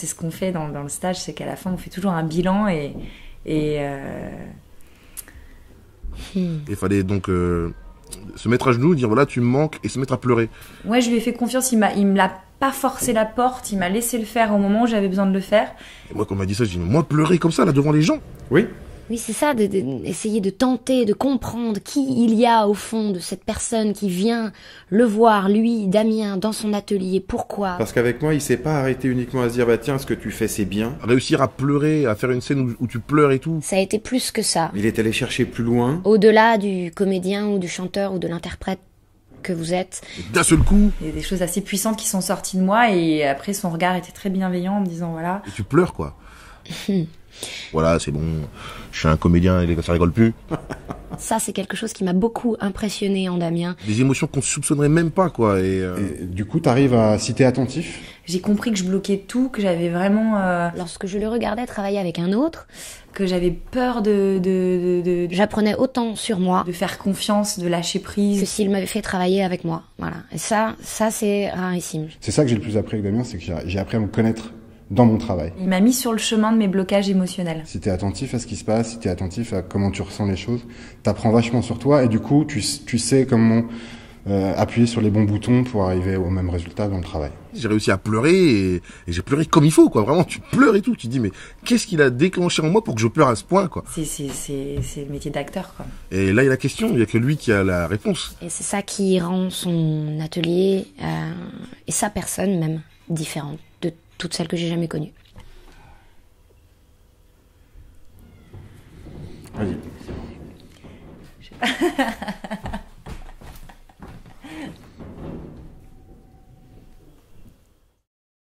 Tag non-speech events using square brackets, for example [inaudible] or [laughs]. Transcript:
C'est ce qu'on fait dans, le stage, c'est qu'à la fin, on fait toujours un bilan et. et euh, hmm. Il fallait donc euh, se mettre à genoux, dire voilà, tu me manques et se mettre à pleurer. Ouais, je lui ai fait confiance, il, il me l'a pas forcé la porte, il m'a laissé le faire au moment où j'avais besoin de le faire. moi, quand on m'a dit ça, j'ai dit moi, pleurer comme ça, là, devant les gens. Oui. Oui, c'est ça, d'essayer de, tenter, de comprendre qui il y a au fond de cette personne qui vient le voir, lui, Damien, dans son atelier, pourquoi. Parce qu'avec moi, il ne s'est pas arrêté uniquement à se dire, bah tiens, ce que tu fais, c'est bien. Réussir à pleurer, à faire une scène où, tu pleures et tout. Ça a été plus que ça. Il est allé chercher plus loin. Au-delà du comédien ou du chanteur ou de l'interprète que vous êtes. D'un seul coup. Il y a des choses assez puissantes qui sont sorties de moi et après son regard était très bienveillant en me disant voilà. tu pleures quoi. [laughs] Voilà, c'est bon, je suis un comédien et ça rigole plus. [laughs] Ça, c'est quelque chose qui m'a beaucoup impressionné en Damien. Des émotions qu'on ne soupçonnerait même pas, quoi. Et, euh. du coup, tu arrives à citer attentif J'ai compris que je bloquais tout, que j'avais vraiment... Euh, Lorsque je le regardais travailler avec un autre, que j'avais peur de... de... J'apprenais autant sur moi. De faire confiance, de lâcher prise. Que s'il m'avait fait travailler avec moi, voilà. Et ça, ça c'est rarissime. C'est ça que j'ai le plus appris avec Damien, c'est que j'ai appris à me connaître dans mon travail. Il m'a mis sur le chemin de mes blocages émotionnels. Si tu attentif à ce qui se passe, si tu es attentif à comment tu ressens les choses, tu apprends vachement sur toi et du coup, tu, sais comment euh, appuyer sur les bons boutons pour arriver au même résultat dans le travail. J'ai réussi à pleurer et, j'ai pleuré comme il faut, quoi. Vraiment, tu pleures et tout. Tu te dis, mais qu'est-ce qu'il a déclenché en moi pour que je pleure à ce point, quoi C'est le métier d'acteur, quoi. Et là, il y a la question, il n'y a que lui qui a la réponse. Et c'est ça qui rend son atelier euh, et sa personne même différente toutes celles que j'ai jamais connues. Vas-y. [laughs] [laughs]